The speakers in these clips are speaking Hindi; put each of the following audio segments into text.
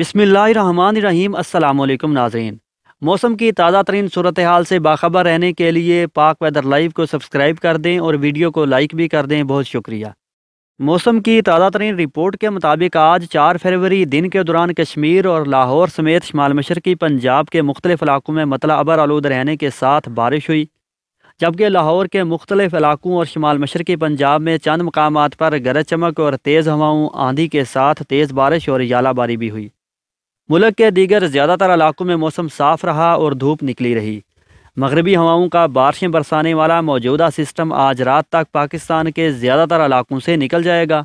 बिसमीम अल्लाम नाजरीन मौसम की ताज़ा तरीन सूरत हाल से बाखबर रहने के लिए पाक वेदर लाइव को सब्सक्राइब कर दें और वीडियो को लाइक भी कर दें बहुत शुक्रिया मौसम की ताज़ा तरीन रिपोर्ट के मुताबिक आज चार फरवरी दिन के दौरान कश्मीर और लाहौर समेत शुमाल मशरकी पंजाब के मुख्तलिफ इलाकों में मतला अबर आलूद रहने के साथ बारिश हुई जबकि लाहौर के मुख्तलिफ इलाकों और शुमाल मशरकी पंजाब में चंद मकाम पर गरज चमक और तेज़ हवाओं आंधी के साथ तेज़ बारिश और यालाबारी भी हुई मुल्क के दीगर ज़्यादातर इलाकों में मौसम साफ रहा और धूप निकली रही मगरबी हवाओं का बारिशें बरसाने वाला मौजूदा सिस्टम आज रात तक पाकिस्तान के ज़्यादातर इलाकों से निकल जाएगा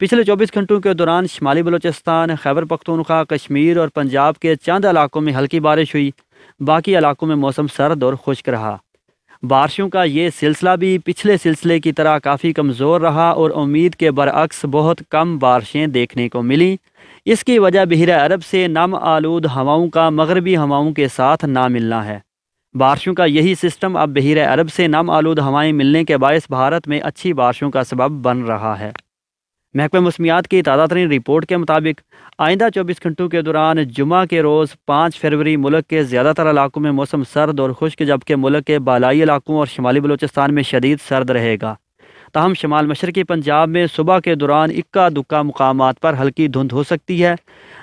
पिछले 24 घंटों के दौरान शमाली बलोचिस्तान खैबर पख्तूनख्वा कश्मीर और पंजाब के चंद इलाकों में हल्की बारिश हुई बाकी इलाकों में मौसम सर्द और खुश्क रहा बारिशों का ये सिलसिला भी पिछले सिलसिले की तरह काफ़ी कमज़ोर रहा और उम्मीद के बरक्स बहुत कम बारिशें देखने को मिलीं इसकी वजह बहर अरब से नम आलूद हवाओं का मगरबी हवाओं के साथ ना मिलना है बारिशों का यही सिस्टम अब बहर अरब से नम आलूद हवाएं मिलने के बायस भारत में अच्छी बारिशों का सबब बन रहा है महकमे मौसमियात की ताज़ा तरीन रिपोर्ट के मुताबिक आइंदा चौबीस घंटों के दौरान जुमा के रोज़ पाँच फरवरी मुल्क के ज़्यादातर इलाकों में मौसम सर्द और खुश्क जबकि मुल्क के बालाई इलाकों और शमाली बलोचिस्तान में शदीद सर्द रहेगा तहम शमाल मशरक़ी पंजाब में सुबह के दौरान इक्का दुक्का मकाम पर हल्की धुंध हो सकती है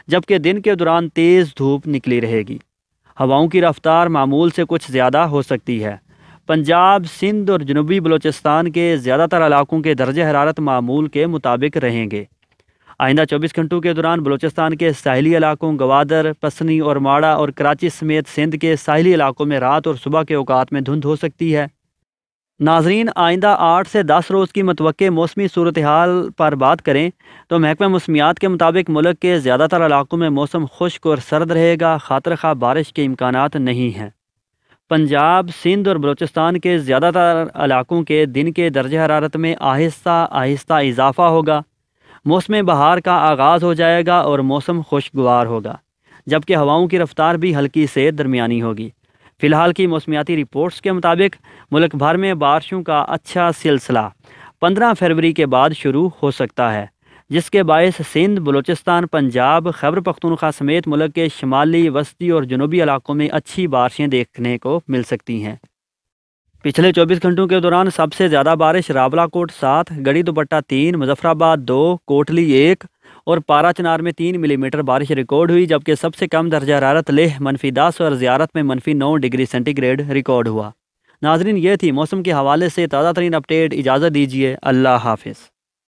जबकि दिन के दौरान तेज़ धूप निकली रहेगी हवाओं की रफ्तार मामूल से कुछ ज़्यादा हो सकती है पंजाब सिंध और जनूबी बलोचिस्तान के ज़्यादातर इलाकों के दर्ज हरारत मामूल के मुताबिक रहेंगे आइंदा चौबीस घंटों के दौरान बलोचिस्तान के साहली इलाकों गवादर पसनी और माड़ा और कराची समेत सिंध के साहली इलाकों में रात और सुबह के अवकात में धुंध हो सकती है नाजरीन आइंदा आठ से दस रोज़ की मतव मौसमी सूरत हाल पर बात करें तो महकमा मौसमियात के मुताबिक मुल्क के ज़्यादातर इलाकों में मौसम खुश्क और सर्द रहेगा खातर खा बारिश के इम्कान नहीं हैं पंजाब सिंध और बलोचिस्तान के ज़्यादातर इलाकों के दिन के दर्ज हरारत में आहिस्ता आहिस्ता इजाफा होगा मौसम बहार का आगाज़ हो जाएगा और मौसम खुशगवार होगा जबकि हवाओं की रफ़्तार भी हल्की से दरमिया होगी फिलहाल की मौसमियाती रिपोर्ट्स के मुताबिक मुल्क भर में बारिशों का अच्छा सिलसिला पंद्रह फरवरी के बाद शुरू हो सकता है जिसके बायस सिंध बलोचिस्तान पंजाब खैबर पख्तूनख्वा समेत मुल्क के शमाली वस्ती और जनूबी इलाकों में अच्छी बारिशें देखने को मिल सकती हैं पिछले 24 घंटों के दौरान सबसे ज़्यादा बारिश रावलाकोट सात गढ़ी दुपट्टा तीन मुजफ्फराबाद दो कोटली एक और पारा चिनार में तीन मिलीमीटर बारिश रिकॉर्ड हुई जबकि सबसे कम दर्जा हरारत लेह मनफी दस और ज्यारत में मनफी नौ डिग्री सेंटीग्रेड रिकॉर्ड हुआ नाजरीन ये थी मौसम के हवाले से ताज़ा तरीन अपडेट इजाज़त दीजिए अल्लाह हाफिज़